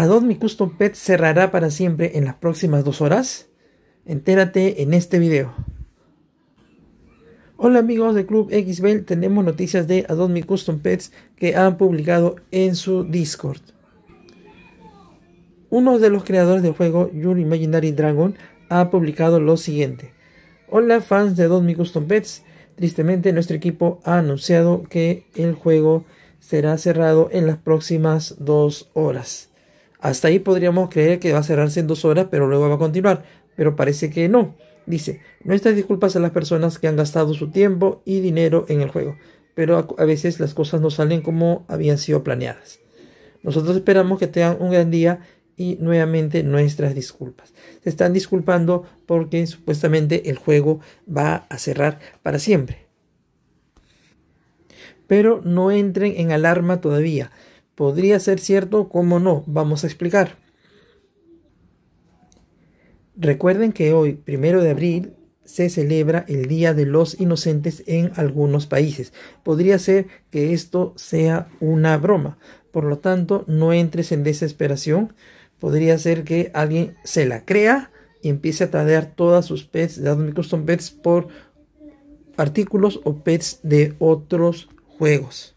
Adopt Mi Custom Pets cerrará para siempre en las próximas dos horas. Entérate en este video. Hola amigos de Club XBEL, tenemos noticias de Adopt mi Custom Pets que han publicado en su Discord. Uno de los creadores del juego, Yuri Imaginary Dragon, ha publicado lo siguiente. Hola fans de Adopt Me Custom Pets, tristemente nuestro equipo ha anunciado que el juego será cerrado en las próximas dos horas. Hasta ahí podríamos creer que va a cerrarse en dos horas, pero luego va a continuar, pero parece que no. Dice, nuestras disculpas a las personas que han gastado su tiempo y dinero en el juego, pero a veces las cosas no salen como habían sido planeadas. Nosotros esperamos que tengan un gran día y nuevamente nuestras disculpas. Se están disculpando porque supuestamente el juego va a cerrar para siempre. Pero no entren en alarma todavía podría ser cierto, cómo no, vamos a explicar. Recuerden que hoy, primero de abril, se celebra el Día de los Inocentes en algunos países. Podría ser que esto sea una broma. Por lo tanto, no entres en desesperación. Podría ser que alguien se la crea y empiece a tradear todas sus pets de Adobe Custom Pets por artículos o pets de otros juegos.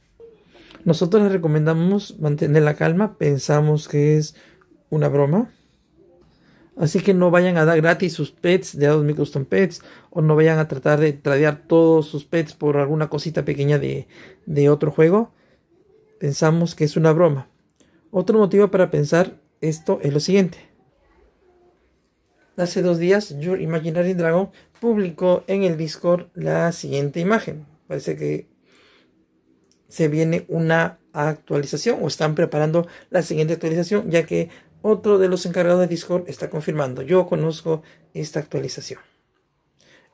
Nosotros les recomendamos mantener la calma, pensamos que es una broma. Así que no vayan a dar gratis sus pets de Adobe Custom Pets o no vayan a tratar de tradear todos sus pets por alguna cosita pequeña de, de otro juego. Pensamos que es una broma. Otro motivo para pensar esto es lo siguiente. Hace dos días, Your Imaginary Dragon publicó en el Discord la siguiente imagen. Parece que se viene una actualización o están preparando la siguiente actualización, ya que otro de los encargados de Discord está confirmando. Yo conozco esta actualización.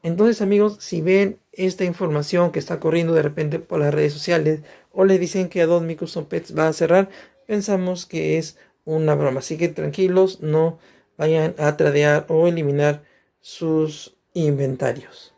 Entonces amigos, si ven esta información que está corriendo de repente por las redes sociales o les dicen que Adobe Microsoft Pets va a cerrar, pensamos que es una broma. Así que tranquilos, no vayan a tradear o eliminar sus inventarios.